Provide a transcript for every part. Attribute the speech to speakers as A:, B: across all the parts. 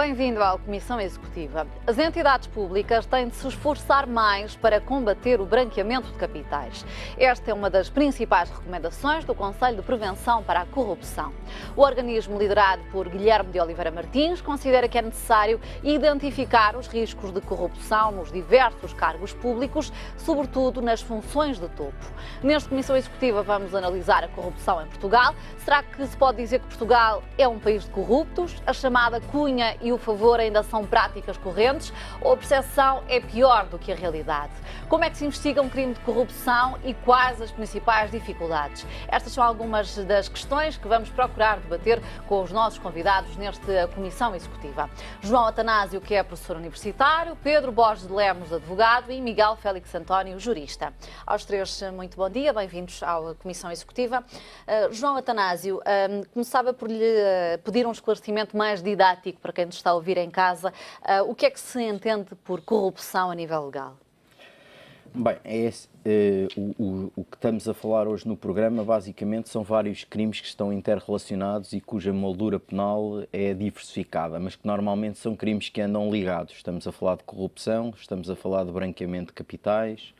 A: Bem-vindo à Comissão Executiva. As entidades públicas têm de se esforçar mais para combater o branqueamento de capitais. Esta é uma das principais recomendações do Conselho de Prevenção para a Corrupção. O organismo, liderado por Guilherme de Oliveira Martins, considera que é necessário identificar os riscos de corrupção nos diversos cargos públicos, sobretudo nas funções de topo. Nesta Comissão Executiva, vamos analisar a corrupção em Portugal. Será que se pode dizer que Portugal é um país de corruptos? A chamada Cunha e o favor ainda são práticas correntes ou a percepção é pior do que a realidade? Como é que se investiga um crime de corrupção e quais as principais dificuldades? Estas são algumas das questões que vamos procurar debater com os nossos convidados nesta Comissão Executiva. João Atanásio, que é professor universitário, Pedro Borges de Lemos, advogado, e Miguel Félix António, jurista. Aos três, muito bom dia, bem-vindos à Comissão Executiva. Eh, João Atanásio, eh, começava por lhe eh, pedir um esclarecimento mais didático para quem nos está a ouvir em casa, ah, o que é que se entende por corrupção a nível legal?
B: Bem, é esse, eh, o, o, que estamos a falar hoje no programa basicamente são vários crimes que estão interrelacionados e cuja moldura penal é diversificada, mas que normalmente são crimes que andam ligados. Estamos a falar de corrupção, estamos a falar de branqueamento de capitais,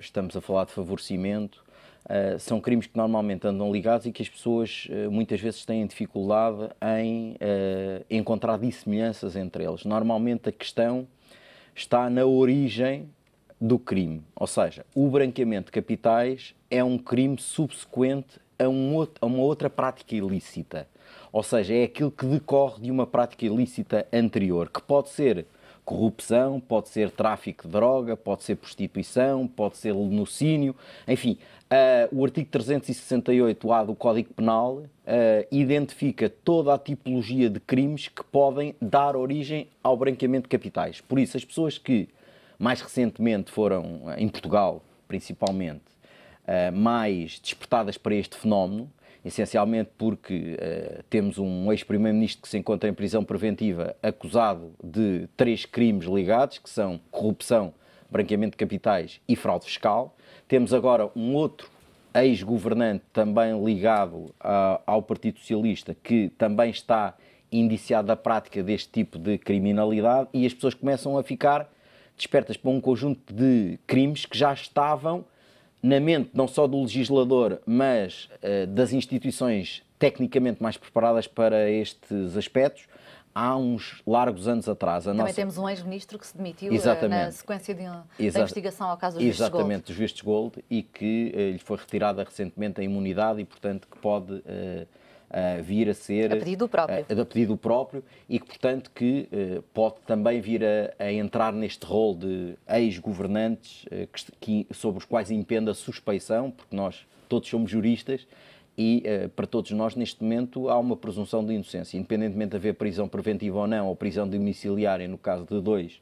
B: estamos a falar de favorecimento, Uh, são crimes que normalmente andam ligados e que as pessoas uh, muitas vezes têm dificuldade em uh, encontrar dissemelhanças entre eles. Normalmente a questão está na origem do crime, ou seja, o branqueamento de capitais é um crime subsequente a, um outro, a uma outra prática ilícita, ou seja, é aquilo que decorre de uma prática ilícita anterior, que pode ser corrupção, pode ser tráfico de droga, pode ser prostituição, pode ser lenocínio, enfim. Uh, o artigo 368A do Código Penal uh, identifica toda a tipologia de crimes que podem dar origem ao branqueamento de capitais. Por isso, as pessoas que mais recentemente foram, ah, em Portugal principalmente, uh, mais despertadas para este fenómeno, essencialmente porque uh, temos um ex-primeiro-ministro que se encontra em prisão preventiva acusado de três crimes ligados, que são corrupção, branqueamento de capitais e fraude fiscal. Temos agora um outro ex-governante também ligado a, ao Partido Socialista que também está indiciado da prática deste tipo de criminalidade e as pessoas começam a ficar despertas para um conjunto de crimes que já estavam na mente não só do legislador, mas uh, das instituições tecnicamente mais preparadas para estes aspectos, há uns largos anos atrás. Também nossa... temos
A: um ex-ministro que se demitiu eh, Exatamente. na sequência de investigação ao caso dos Exatamente,
B: dos vistos gold e que uh, lhe foi retirada recentemente a imunidade e, portanto, que pode... Uh, a vir a ser... A pedido próprio. A, a pedido próprio e que, portanto, que eh, pode também vir a, a entrar neste rol de ex-governantes eh, que, sobre os quais impende a suspeição, porque nós todos somos juristas, e uh, para todos nós, neste momento, há uma presunção de inocência. Independentemente de haver prisão preventiva ou não, ou prisão domiciliária, no caso de dois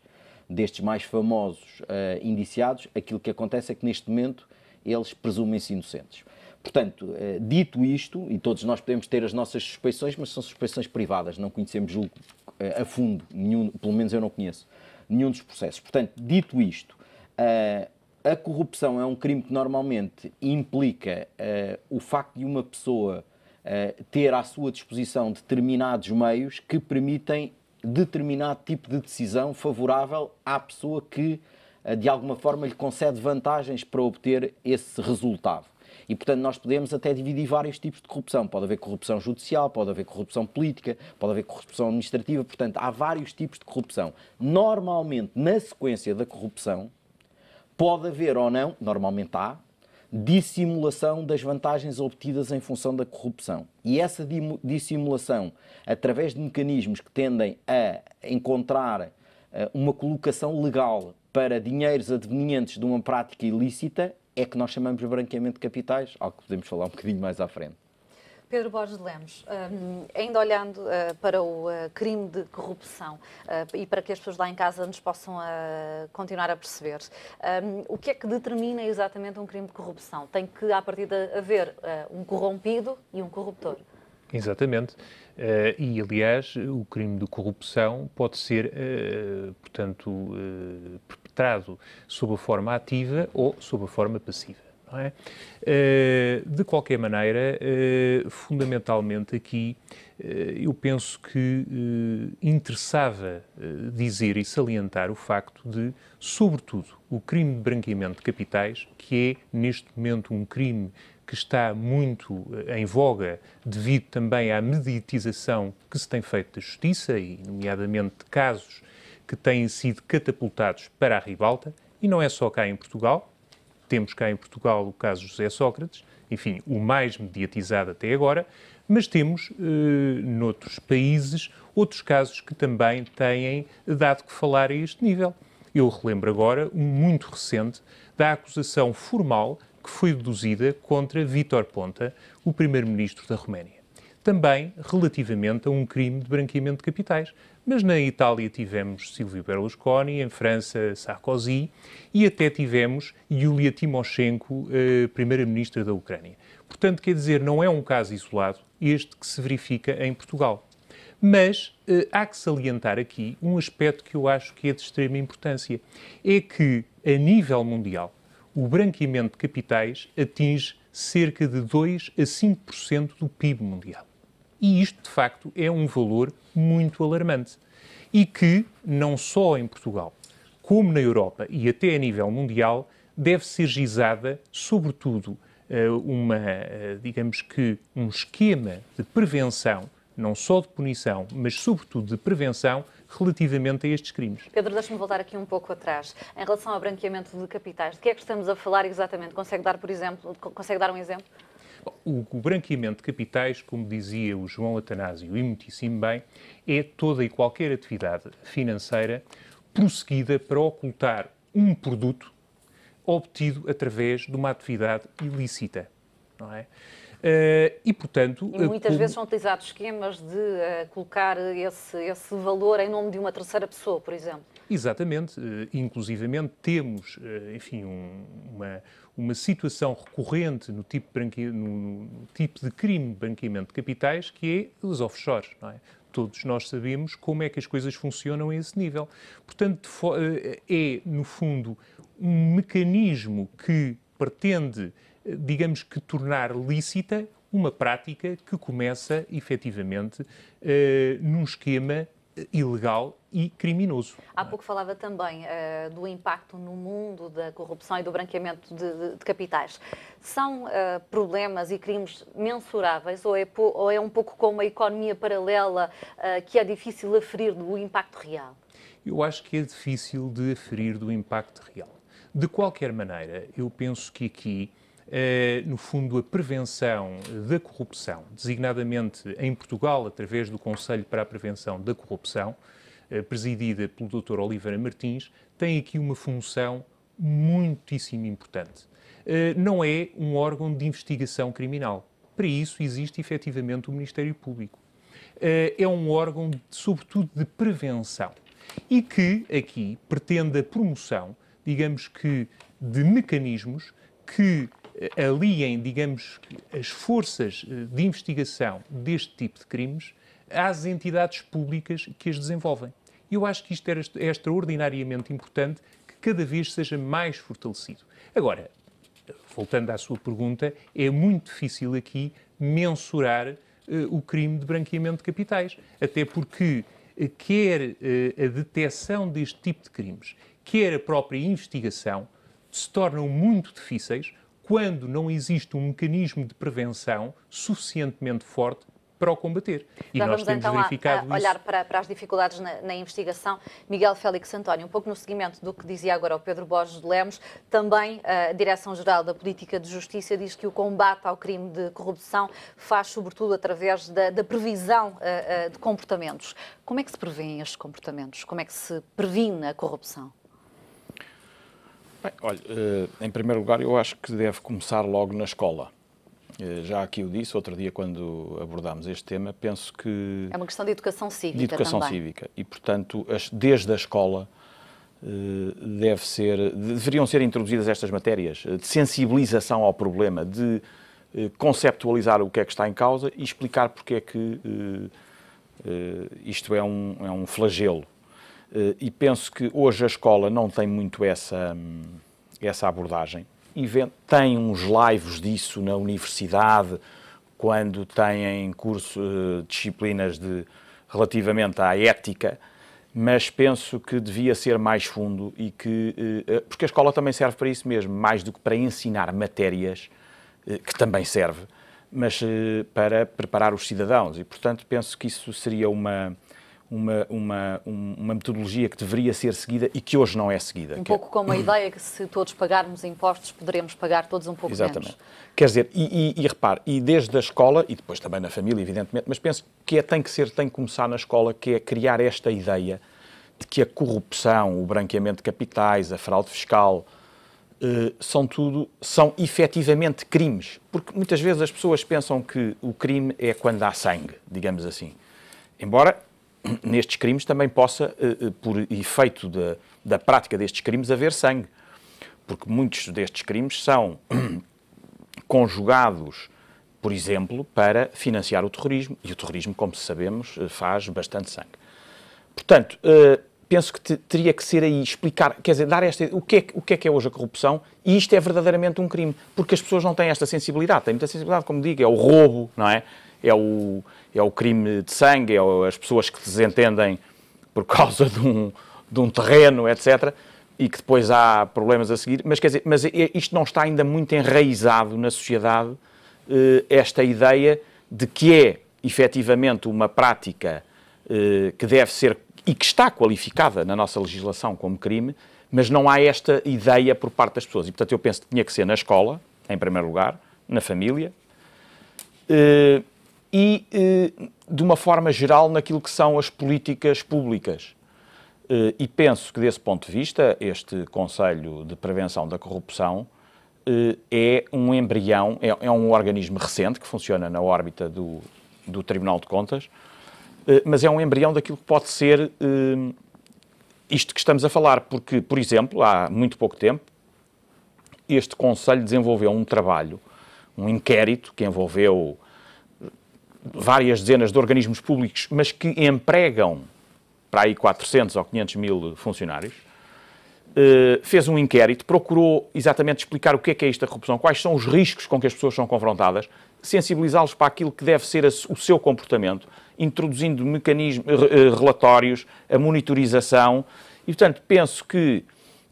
B: destes mais famosos uh, indiciados, aquilo que acontece é que, neste momento, eles presumem-se inocentes. Portanto, eh, dito isto, e todos nós podemos ter as nossas suspeições, mas são suspeições privadas, não conhecemos julgo eh, a fundo, nenhum, pelo menos eu não conheço, nenhum dos processos. Portanto, dito isto, eh, a corrupção é um crime que normalmente implica o facto de uma pessoa ter à sua disposição determinados meios que permitem determinado tipo de decisão favorável à pessoa que, de alguma forma, lhe concede vantagens para obter esse resultado. E, portanto, nós podemos até dividir vários tipos de corrupção. Pode haver corrupção judicial, pode haver corrupção política, pode haver corrupção administrativa. Portanto, há vários tipos de corrupção. Normalmente, na sequência da corrupção, pode haver ou não, normalmente há, dissimulação das vantagens obtidas em função da corrupção. E essa dissimulação, através de mecanismos que tendem a encontrar eh, uma colocação legal para dinheiros advenientes de uma prática ilícita, é que nós chamamos de branqueamento de capitais, algo que podemos falar um bocadinho mais à frente.
A: Pedro Borges Lemos, hum, ainda olhando eh, para o eh, crime de corrupção eh, e para que as pessoas lá em casa nos possam continuar a perceber, hum, o que é que determina exatamente um crime de corrupção? Tem que, à partida, haver um corrompido e um corruptor.
C: Exatamente. e, aliás, o crime de corrupção pode ser, portanto, sob a forma ativa ou sob a forma passiva. É? Eh, de qualquer maneira, eh, fundamentalmente aqui, eh, eu penso que interessava dizer e salientar o facto de, sobretudo, o crime de branqueamento de capitais, que é neste momento um crime que está muito em voga devido também à mediatização que se tem feito da justiça e, nomeadamente, casos que têm sido catapultados para a ribalta, e não é só cá em Portugal, temos cá em Portugal o caso José Sócrates, enfim, o mais mediatizado até agora, mas temos eh, noutros países outros casos que também têm dado que falar a este nível. Eu relembro agora um muito recente da acusação formal que foi deduzida contra Vítor Ponta, o primeiro-ministro da Roménia também relativamente a um crime de branqueamento de capitais. Mas na Itália tivemos Silvio Berlusconi, em França Sarkozy e até tivemos Yulia Tymoshenko, eh, primeira-ministra da Ucrânia. Portanto, quer dizer, não é um caso isolado este que se verifica em Portugal. Mas eh, há que salientar aqui um aspecto que eu acho que é de extrema importância: é que, a nível mundial, o branqueamento de capitais atinge cerca de 2 a 5% do PIB mundial. E isto, de facto, é um valor muito alarmante. E que, não só em Portugal, como na Europa e até a nível mundial, deve ser gizada, sobretudo, eh, uma, eh, digamos que, um esquema de prevenção, não só de punição, mas sobretudo de prevenção relativamente a estes crimes.
A: Pedro, deixa-me voltar aqui um pouco atrás. Em relação ao branqueamento de capitais, de que é que estamos a falar exatamente? Consegue dar, por exemplo, consegue dar um exemplo?
C: O, o branqueamento de capitais, como dizia o João Atanásio, e muitíssimo bem, é toda e qualquer atividade financeira prosseguida para ocultar um produto obtido através de uma atividade ilícita. Não é? Uh, e, portanto, e muitas como... vezes são
A: utilizados esquemas de uh, colocar esse, esse valor em nome de uma terceira pessoa, por exemplo.
C: Exatamente, eh, inclusivamente temos, eh, enfim, um, uma, uma situação recorrente no tipo, de branque... no tipo de crime de branqueamento de capitais que é os offshores, não é? todos nós sabemos como é que as coisas funcionam a esse nível. Portanto, eh, é, no fundo, um mecanismo que pretende, digamos que, tornar lícita uma prática que começa, efetivamente, num esquema ilegal e criminoso.
A: Há pouco falava também uh, do impacto no mundo da corrupção e do branqueamento de, de, de capitais. São uh, problemas e crimes mensuráveis ou é, ou é, um pouco como a economia paralela uh, que é difícil aferir do impacto real?
C: Eu acho que é difícil de aferir do impacto real. De qualquer maneira, eu penso que aqui é, no fundo, a prevenção da corrupção, designadamente em Portugal, através do Conselho para a Prevenção da Corrupção, é, presidida pelo Dr. Oliveira Martins, tem aqui uma função muitíssimo importante. É, não é um órgão de investigação criminal. Para isso existe efetivamente o Ministério Público. É um órgão, sobretudo, de prevenção e que aqui pretende a promoção, digamos que, de mecanismos que eh, aliem, digamos, as forças eh, de investigação deste tipo de crimes às entidades públicas que as desenvolvem. eu acho que isto é extraordinariamente importante que cada vez seja mais fortalecido. Agora, voltando à sua pergunta, é muito difícil aqui mensurar uh, o crime de branqueamento de capitais, até porque uh, quer uh, a detecção deste tipo de crimes, quer a própria investigação se tornam muito difíceis quando não existe um mecanismo de prevenção suficientemente forte para o combater. E Já nós vamos temos então verificado a, a olhar
A: para, para, as dificuldades na, na, investigação. Miguel Félix António, um pouco no seguimento do que dizia agora o Pedro Borges de Lemos, também eh, a Direção-Geral da Política de Justiça diz que o combate ao crime de corrupção faz sobretudo através da, da previsão uh, uh, de comportamentos. Como é que se prevêem estes comportamentos? Como é que se previne a corrupção?
D: olha, eh, em primeiro lugar, eu acho que deve começar logo na escola. Eh, já aqui o disse, outro dia, quando abordámos este tema, penso que. É uma
A: questão de educação cívica. De educação também.
D: cívica. E, portanto, desde a escola eh, deve ser, deveriam ser introduzidas estas matérias de sensibilização ao problema, de conceptualizar o que é que está em causa e explicar porque é que isto é um, é um flagelo eh, e penso que hoje a escola não tem muito essa, hum, essa abordagem. Tem uns lives disso na universidade, quando têm curso eh, disciplinas de, relativamente à ética, mas penso que devia ser mais fundo e que. Eh, porque a escola também serve para isso mesmo, mais do que para ensinar matérias, que também serve, mas para preparar os cidadãos. E, portanto, penso que isso seria uma uma, uma, uma metodologia que deveria ser seguida e que hoje não é seguida. Um é pouco como a ideia
A: que se todos pagarmos impostos, poderemos pagar todos um pouco Exatamente. menos.
D: Quer dizer, e, e, e, repare, e desde a escola, e depois também na família, evidentemente, mas penso que é, tem que ser, tem que começar na escola, que é criar esta ideia de que a corrupção, o branqueamento de capitais, a fraude fiscal, eh, são tudo, são efetivamente crimes. Porque muitas vezes as pessoas pensam que o crime é quando há sangue, digamos assim. Embora nestes crimes também possa, eh, eh, por efeito da da prática destes crimes, haver sangue. Porque muitos destes crimes são conjugados, por exemplo, para financiar o terrorismo, e o terrorismo, como sabemos, eh, faz bastante sangue. Portanto, penso que teria que ser aí explicar, quer dizer, dar esta, o que, é, o que é que é hoje a corrupção, e isto é verdadeiramente um crime, porque as pessoas não têm esta sensibilidade, têm muita sensibilidade, como digo, é o roubo, não é? É o, é o crime de sangue, é as pessoas que desentendem por causa de um, de um terreno, etc., e que depois há problemas a seguir. Mas quer dizer, mas é, isto não está ainda muito enraizado na sociedade, eh, esta ideia de que é efetivamente uma prática eh, que deve ser e que está qualificada na nossa legislação como crime, mas não há esta ideia por parte das pessoas. E portanto eu penso que tinha que ser na escola, em primeiro lugar, na família. Eh, e, eh, de uma forma geral, naquilo que são as políticas públicas. Eh, e penso que, desse ponto de vista, este Conselho de Prevenção da Corrupção eh, é um embrião, é, é um organismo recente que funciona na órbita do, do Tribunal de Contas, mas é um embrião daquilo que pode ser isto que estamos a falar, porque, por exemplo, há muito pouco tempo, este Conselho desenvolveu um trabalho, um inquérito que envolveu várias dezenas de organismos públicos, mas que empregam para aí 400 ou 500 mil funcionários, eh, fez um inquérito, procurou exatamente explicar o que é que é corrupção, quais são os riscos com que as pessoas são confrontadas, sensibilizá-los para aquilo que deve ser o seu comportamento, introduzindo mecanismos, eh, eh, relatórios, a monitorização. E, portanto, penso que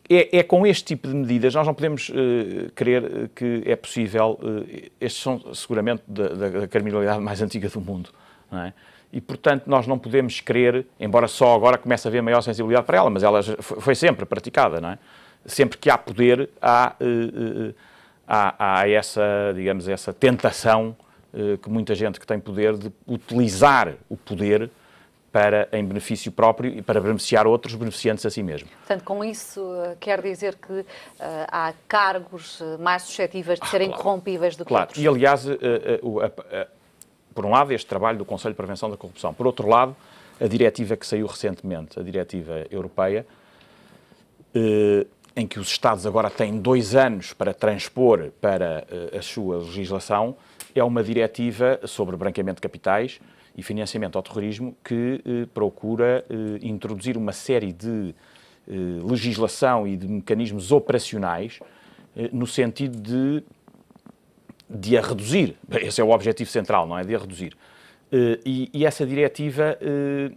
D: é, é, com este tipo de medidas, nós não podemos uh, crer eh, que é possível, uh, eh, estes são seguramente da, da, criminalidade mais antiga do mundo, não é? E, portanto, nós não podemos crer, embora só agora comece a haver maior sensibilidade para ela, mas ela foi sempre praticada, não é? Sempre que há poder, há, uh, há, há essa, digamos, essa tentação que muita gente que tem poder de utilizar o poder para em benefício próprio e para beneficiar outros, beneficiantes a si mesmo.
A: Portanto, com isso eh, quer dizer que uh, há cargos eh, mais suscetíveis de ah, serem claro. corrompíveis do que claro.
D: outros. E aliás, uh, uh, por um lado, este trabalho do Conselho de Prevenção da Corrupção, por outro lado, a diretiva que saiu recentemente, a diretiva europeia, em que os Estados agora têm dois anos para transpor para a sua legislação, é uma diretiva sobre branqueamento de capitais e financiamento ao terrorismo que eh, procura eh, introduzir uma série de eh, legislação e de mecanismos operacionais eh, no sentido de, de a reduzir. Esse é o objetivo central, não é? De a reduzir. Eh, e, e, essa diretiva, eh,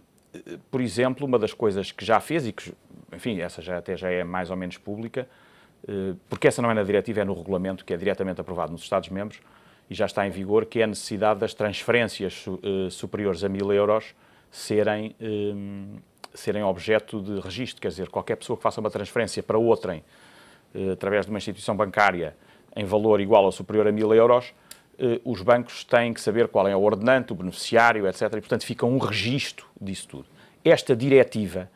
D: por exemplo, uma das coisas que já fez e que, enfim, essa já até já é mais ou menos pública, porque essa não é na diretiva, é no regulamento que é diretamente aprovado nos Estados-membros, e já está em vigor, que é a necessidade das transferências eh, superiores a mil euros serem, eh, serem objeto de registro. Quer dizer, qualquer pessoa que faça uma transferência para outrem eh, através de uma instituição bancária em valor igual ou superior a mil euros, os bancos têm que saber qual é o ordenante, o beneficiário, etc. E, portanto, fica um registro disso tudo. Esta diretiva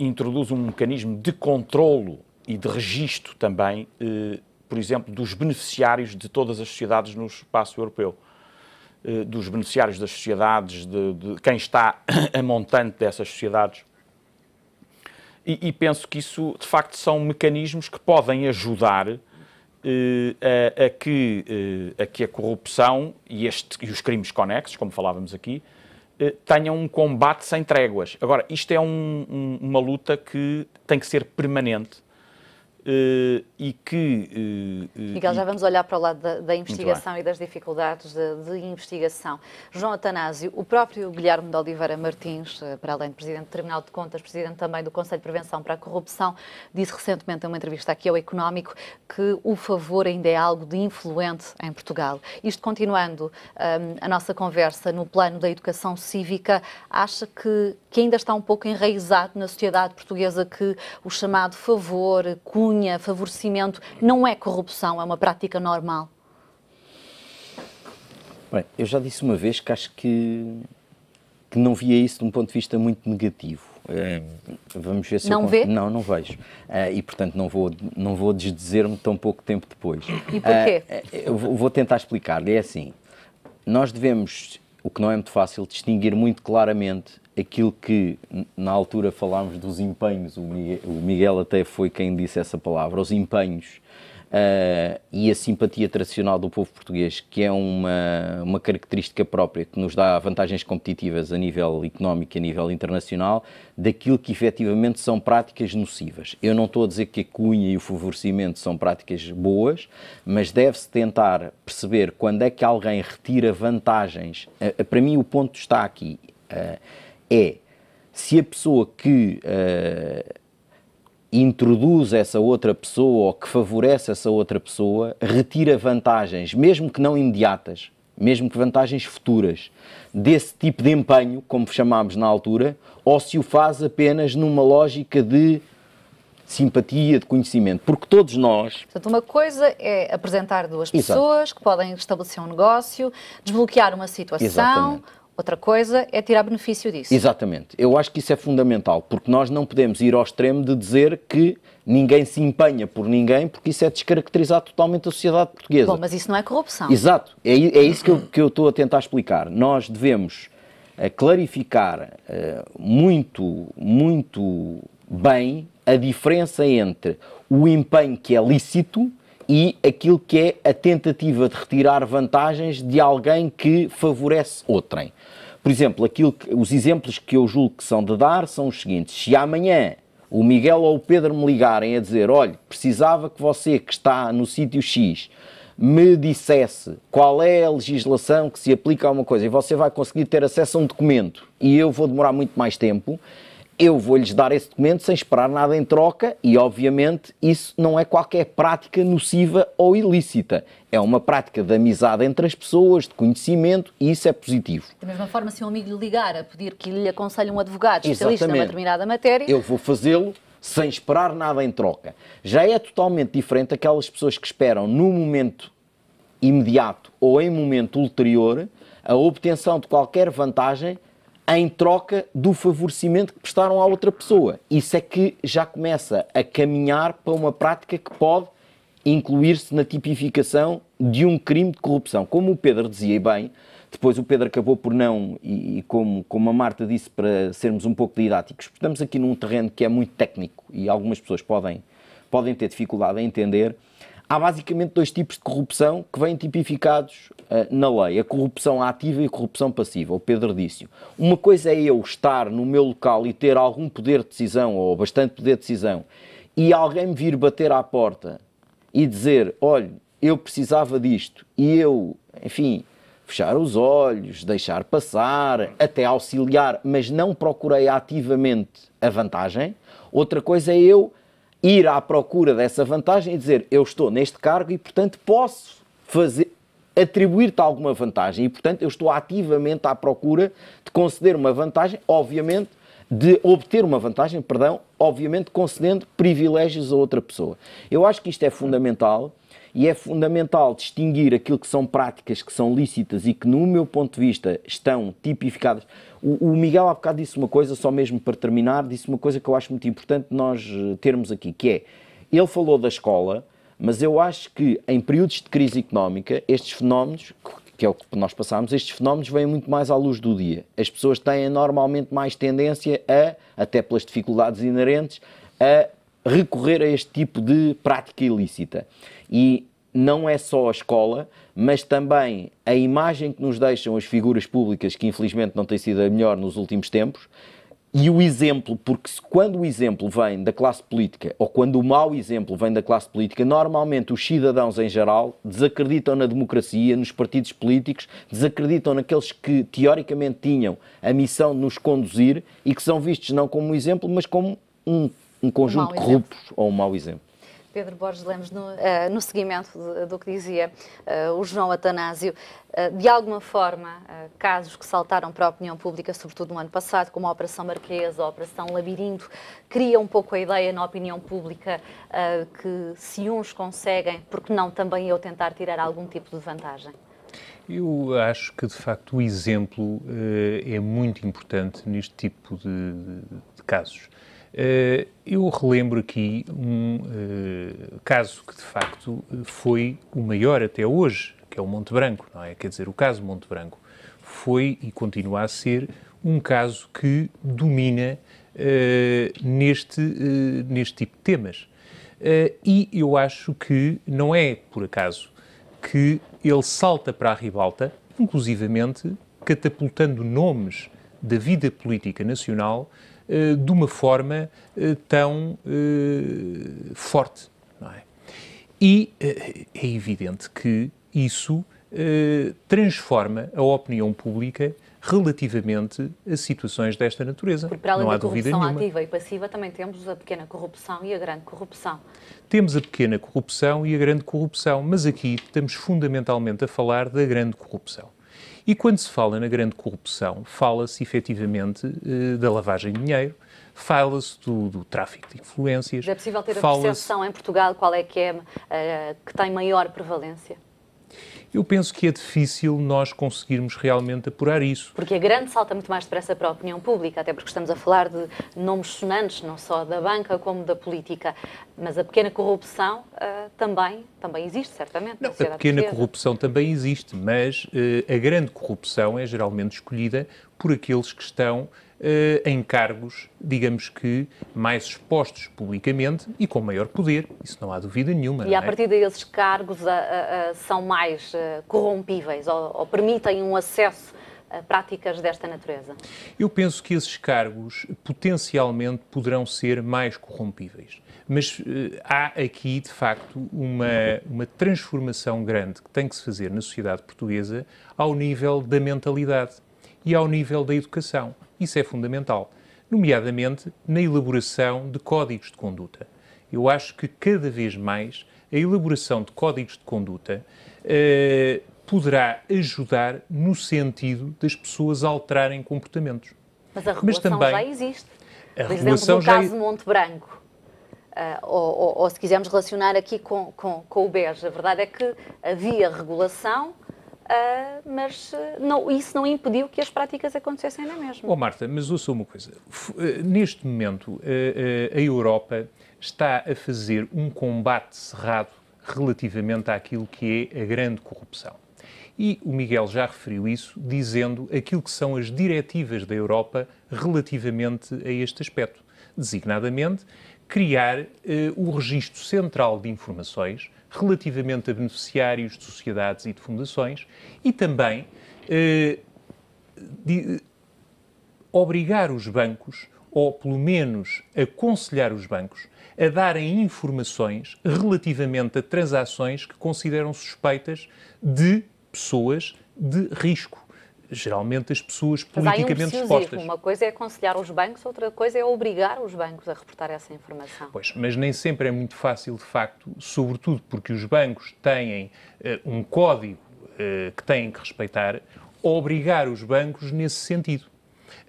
D: introduz um mecanismo de controlo e de registro também por exemplo, dos beneficiários de todas as sociedades no espaço europeu, eh, dos beneficiários das sociedades, de, de quem está a montante dessas sociedades. E, e, penso que isso, de facto, são mecanismos que podem ajudar eh, a, a, que, eh, a que a corrupção e, este, e os crimes conexos, como falávamos aqui, tenham um combate sem tréguas. Agora, isto é um, um, uma luta que tem que ser permanente Uh, e que. Uh, Miguel, eh, já
A: vamos olhar para o lado da, da investigação e das dificuldades de, de, investigação. João Atanásio, o próprio Guilherme de Oliveira Martins, para além de Presidente do Tribunal de Contas, Presidente também do Conselho de Prevenção para a Corrupção, disse recentemente em uma entrevista aqui ao Económico que o favor ainda é algo de influente em Portugal. Isto continuando um, ehm, a nossa conversa no plano da educação cívica, acha que que ainda está um pouco enraizado na sociedade portuguesa que o chamado favor, cunha, favorecimento não é corrupção, é uma prática normal?
B: Bem, eu já disse uma vez que acho que, que não via isso de um ponto de vista muito negativo. É, vamos ver se não eu vê? Não, não vejo. Uh, e, portanto, não vou, não vou desdizer-me tão pouco tempo depois. E porquê? Uh, eu vou tentar explicar-lhe. É assim, nós devemos, o que não é muito fácil, distinguir muito claramente aquilo que na altura falámos dos empenhos, o Miguel, o Miguel até foi quem disse essa palavra, os empenhos uh, e a simpatia tradicional do povo português, que é uma, uma característica própria, que nos dá vantagens competitivas a nível económico e a nível internacional, daquilo que efetivamente são práticas nocivas. Eu não estou a dizer que a cunha e o favorecimento são práticas boas, mas deve-se tentar perceber quando é que alguém retira vantagens. Uh, para mim, o ponto está aqui. Uh, é se a pessoa que uh, introduz essa outra pessoa ou que favorece essa outra pessoa retira vantagens, mesmo que não imediatas, mesmo que vantagens futuras, desse tipo de empenho, como chamámos na altura, ou se o faz apenas numa lógica de simpatia, de conhecimento, porque todos nós...
A: Portanto, uma coisa é apresentar duas pessoas que podem estabelecer um negócio, desbloquear uma situação... Exatamente Outra coisa é tirar benefício disso.
B: Exatamente. Eu acho que isso é fundamental, porque nós não podemos ir ao extremo de dizer que ninguém se empenha por ninguém, porque isso é descaracterizar totalmente a sociedade portuguesa. Bom, mas
A: isso não é corrupção. Exato.
B: É, é isso que eu, que eu estou a tentar explicar. Nós devemos eh, clarificar eh, muito, muito bem a diferença entre o empenho que é lícito e aquilo que é a tentativa de retirar vantagens de alguém que favorece outrem. Por exemplo, aquilo que, os exemplos que eu julgo que são de dar são os seguintes: se amanhã o Miguel ou o Pedro me ligarem a dizer, olha, precisava que você que está no sítio X me dissesse qual é a legislação que se aplica a uma coisa e você vai conseguir ter acesso a um documento e eu vou demorar muito mais tempo, eu vou-lhes dar esse documento sem esperar nada em troca e, obviamente, isso não é qualquer prática nociva ou ilícita. É uma prática de amizade entre as pessoas, de conhecimento e isso é positivo.
A: Da mesma forma, se um amigo lhe ligar a pedir que lhe aconselhe um advogado especialista Exatamente. numa determinada matéria... Eu
B: vou fazê-lo sem esperar nada em troca. Já é totalmente diferente aquelas pessoas que esperam no momento imediato ou em momento ulterior a obtenção de qualquer vantagem em troca do favorecimento que prestaram à outra pessoa. Isso é que já começa a caminhar para uma prática que pode incluir-se na tipificação de um crime de corrupção. Como o Pedro dizia bem, depois o Pedro acabou por não, e, e, como, como a Marta disse, para sermos um pouco didáticos, estamos aqui num terreno que é muito técnico e algumas pessoas podem, podem ter dificuldade a entender. Há basicamente dois tipos de corrupção que vêm tipificados eh, na lei, a corrupção ativa e a corrupção passiva, o Pedro disse. -o. Uma coisa é eu estar no meu local e ter algum poder de decisão ou bastante poder de decisão e alguém me vir bater à porta e dizer: olha, eu precisava disto e eu, enfim, fechar os olhos, deixar passar, até auxiliar, mas não procurei ativamente a vantagem. Outra coisa é eu ir à procura dessa vantagem e dizer: eu estou neste cargo e, portanto, posso fazer, atribuir-te alguma vantagem. E, portanto, eu estou ativamente à procura de conceder uma vantagem, obviamente, de obter uma vantagem, perdão, obviamente concedendo privilégios a outra pessoa. Eu acho que isto é fundamental e é fundamental distinguir aquilo que são práticas que são lícitas e que, no meu ponto de vista, estão tipificadas. O, o Miguel há bocado disse uma coisa, só mesmo para terminar, disse uma coisa que eu acho muito importante nós eh, termos aqui, que é, ele falou da escola, mas eu acho que em períodos de crise económica, estes fenómenos, que é o que nós passamos, estes fenómenos vêm muito mais à luz do dia. As pessoas têm normalmente mais tendência a, até pelas dificuldades inerentes, a recorrer a este tipo de prática ilícita. E não é só a escola, mas também a imagem que nos deixam as figuras públicas, que infelizmente não tem sido a melhor nos últimos tempos, e o exemplo, porque quando o exemplo vem da classe política, ou quando o mau exemplo vem da classe política, normalmente os cidadãos em geral desacreditam na democracia, nos partidos políticos, desacreditam naqueles que teoricamente tinham a missão de nos conduzir e que são vistos não como um exemplo, mas como um, um conjunto um corruptos ou um mau exemplo.
A: Pedro Borges Lemos, no, uh, no seguimento de, do que dizia uh, o João Atanásio, uh, de alguma forma, casos que saltaram para a opinião pública, sobretudo no ano passado, como a Operação Marquesa, a Operação Labirinto, cria um pouco a ideia na opinião pública que se uns conseguem, porque não também eu tentar tirar algum tipo de vantagem?
C: Eu acho que, de facto, o exemplo é muito importante neste tipo de, de, de casos. Eh, eu relembro aqui um eh, caso que, de facto, eh, foi o maior até hoje, que é o Monte Branco, não é? Quer dizer, o caso Monte Branco foi e continua a ser um caso que domina neste, neste tipo de temas. e eu acho que não é por acaso que ele salta para a ribalta, inclusivamente catapultando nomes da vida política nacional eh, de uma forma eh, tão eh, forte. É? E é evidente que isso transforma a opinião pública relativamente a situações desta natureza. Porque para além não há da corrupção nenhuma. ativa
A: e passiva, também temos a pequena corrupção e a grande corrupção.
C: Temos a pequena corrupção e a grande corrupção, mas aqui estamos fundamentalmente a falar da grande corrupção. E quando se fala na grande corrupção, fala-se efetivamente eh, da lavagem de dinheiro, fala-se do, do, tráfico de influências. Mas é possível ter a percepção
A: em Portugal qual é que é uh, que tem maior prevalência?
C: Eu penso que é difícil nós conseguirmos realmente apurar isso. Porque a
A: grande salta é muito mais depressa para a opinião pública, até porque estamos a falar de nomes sonantes, não só da banca como da política. Mas a pequena corrupção uh, também, também existe, certamente. Não, a pequena portuguesa.
C: corrupção também existe, mas uh, a grande corrupção é geralmente escolhida por aqueles que estão eh, em cargos, digamos que, mais expostos publicamente e com maior poder, isso não há dúvida nenhuma. E a é? partir
A: desses cargos eh, eh, são mais corrompíveis ou, ou permitem um acesso a práticas desta natureza?
C: Eu penso que esses cargos potencialmente poderão ser mais corrompíveis. Mas uh, há aqui, de facto, uma, uma transformação grande que tem que se fazer na sociedade portuguesa ao nível da mentalidade e ao nível da educação isso é fundamental, nomeadamente na elaboração de códigos de conduta. Eu acho que cada vez mais a elaboração de códigos de conduta eh, poderá ajudar no sentido das pessoas alterarem comportamentos. Mas a regulação Mas também, já existe. A Por exemplo, no caso de
A: Monte Branco, Uh, ou, ou, ou, se quisermos relacionar aqui com, com, com o BES, a verdade é que havia regulação, Uh, mas ah, não, isso não impediu que as práticas acontecessem na mesma. Oh,
C: Marta, mas ouça uma coisa. Ah, neste momento, a Europa está a fazer um combate cerrado relativamente àquilo que é a grande corrupção. E o Miguel já referiu isso, dizendo aquilo que são as diretivas da Europa relativamente a este aspecto, designadamente criar uh, o registro central de informações relativamente a beneficiários de sociedades e de fundações e também eh, de, obrigar os bancos, ou pelo menos aconselhar os bancos, a darem informações relativamente a transações que consideram suspeitas de pessoas de risco geralmente as pessoas politicamente mas há um Uma
A: coisa é aconselhar os bancos, outra coisa é obrigar os bancos a reportar essa
C: informação. Pois, mas nem sempre é muito fácil, de facto, sobretudo porque os bancos têm uh, um código uh, que têm que respeitar, obrigar os bancos nesse sentido.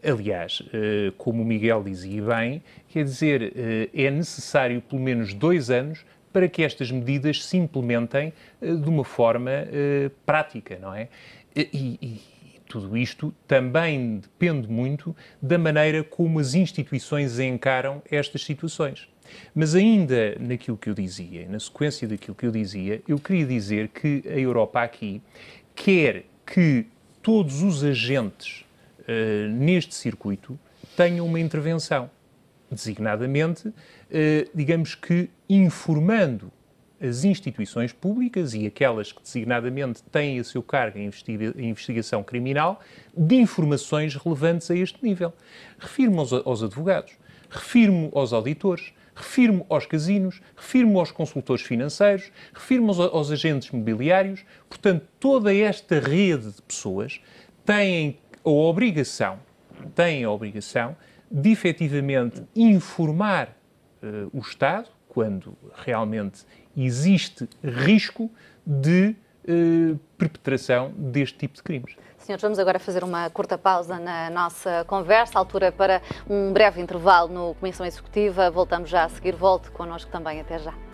C: Aliás, eh, como o Miguel dizia bem, quer dizer, é necessário pelo menos dois anos para que estas medidas se implementem de uma forma prática, não é? E, e, tudo isto também depende muito da maneira como as instituições encaram estas situações. Mas ainda naquilo que eu dizia, na sequência daquilo que eu dizia, eu queria dizer que a Europa aqui quer que todos os agentes uh, neste circuito tenham uma intervenção, designadamente, uh, digamos que informando as instituições públicas e aquelas que designadamente têm a seu cargo a investigação criminal de informações relevantes a este nível. Refirmo aos, aos advogados, refirmo aos auditores, refirmo aos casinos, refirmo aos consultores financeiros, refirmo aos, aos agentes mobiliários. Portanto, toda esta rede de pessoas têm a obrigação, têm a obrigação de efetivamente informar uh, o Estado quando realmente existe risco de eh, perpetração deste tipo de crimes.
A: Senhores, vamos agora fazer uma curta pausa na nossa conversa, altura para um breve intervalo no Comissão Executiva. Voltamos já a seguir. Volte connosco também. Até já.